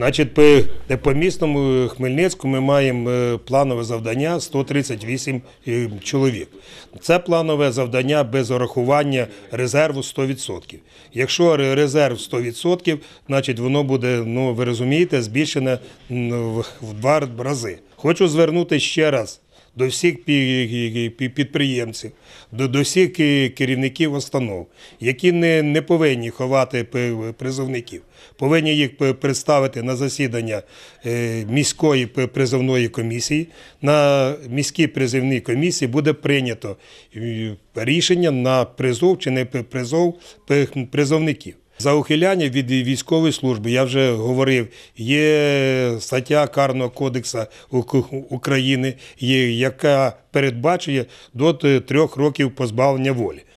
Значить, по місному Хмельницьку ми маємо е, планове завдання 138 е, чоловік. Це планове завдання без урахування резерву 100%. Якщо резерв 100%, значить воно буде, ну ви розумієте, збільшене в два рази. Хочу звернути ще раз до всіх підприємців, до до всіх керівників установ, які не не повинні ховати призовників, повинні їх представити на засідання е, міської призовної комісії. На міській призовній комісії буде прийнято е, рішення на призов чи не призов призовників. За ухиляння від військової служби я вже говорив. Є стаття Карного кодексу України, яка передбачує до трьох років позбавлення волі.